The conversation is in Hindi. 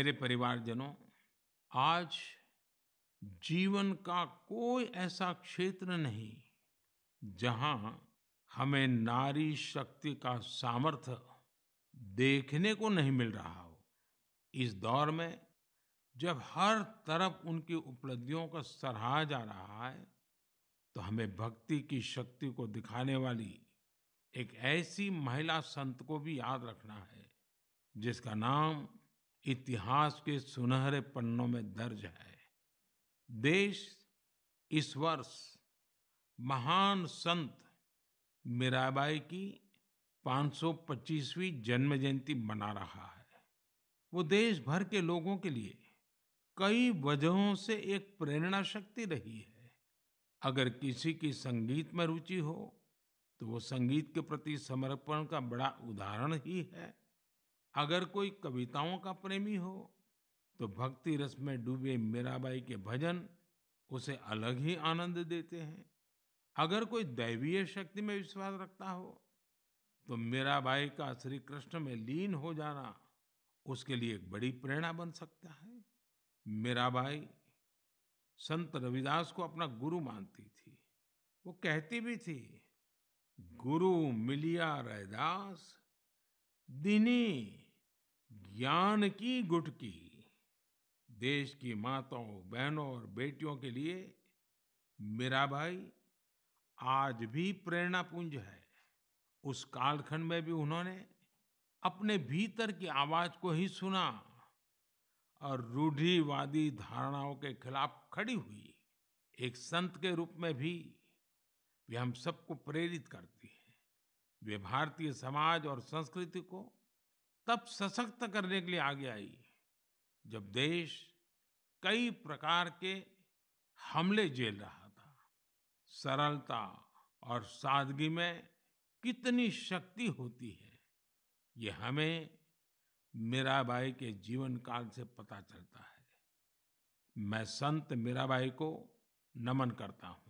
मेरे परिवारजनों आज जीवन का कोई ऐसा क्षेत्र नहीं जहां हमें नारी शक्ति का सामर्थ्य देखने को नहीं मिल रहा हो इस दौर में जब हर तरफ उनकी उपलब्धियों का सराहा जा रहा है तो हमें भक्ति की शक्ति को दिखाने वाली एक ऐसी महिला संत को भी याद रखना है जिसका नाम इतिहास के सुनहरे पन्नों में दर्ज है देश इस वर्ष महान संत मीराबाई की 525वीं जन्म जयंती मना रहा है वो देश भर के लोगों के लिए कई वजहों से एक प्रेरणा शक्ति रही है अगर किसी की संगीत में रुचि हो तो वो संगीत के प्रति समर्पण का बड़ा उदाहरण ही है अगर कोई कविताओं का प्रेमी हो तो भक्ति रस में डूबे मीराबाई के भजन उसे अलग ही आनंद देते हैं अगर कोई दैवीय शक्ति में विश्वास रखता हो तो मीराबाई का श्री कृष्ण में लीन हो जाना उसके लिए एक बड़ी प्रेरणा बन सकता है मीराबाई संत रविदास को अपना गुरु मानती थी वो कहती भी थी गुरु मिलिया रैदास दिनी ज्ञान की गुटकी देश की माताओं बहनों और बेटियों के लिए मीराबाई आज भी प्रेरणा पुंज है उस कालखंड में भी उन्होंने अपने भीतर की आवाज को ही सुना और रूढ़िवादी धारणाओं के खिलाफ खड़ी हुई एक संत के रूप में भी वे हम सबको प्रेरित करती है वे भारतीय समाज और संस्कृति को तब सशक्त करने के लिए आगे आई जब देश कई प्रकार के हमले झेल रहा था सरलता और सादगी में कितनी शक्ति होती है ये हमें मीराबाई के जीवन काल से पता चलता है मैं संत मीराबाई को नमन करता हूं